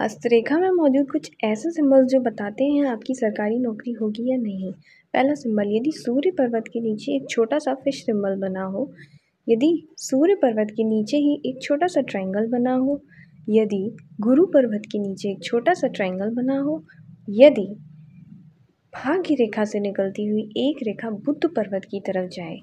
हस्तरेखा में मौजूद कुछ ऐसे सिंबल्स जो बताते हैं आपकी सरकारी नौकरी होगी या नहीं पहला सिंबल यदि सूर्य पर्वत के नीचे एक छोटा सा फिश सिंबल बना हो यदि सूर्य पर्वत के नीचे ही एक छोटा सा ट्रायंगल बना हो यदि गुरु पर्वत के नीचे एक छोटा सा ट्रायंगल बना हो यदि भाग्य रेखा से निकलती हुई एक रेखा बुद्ध पर्वत की तरफ जाए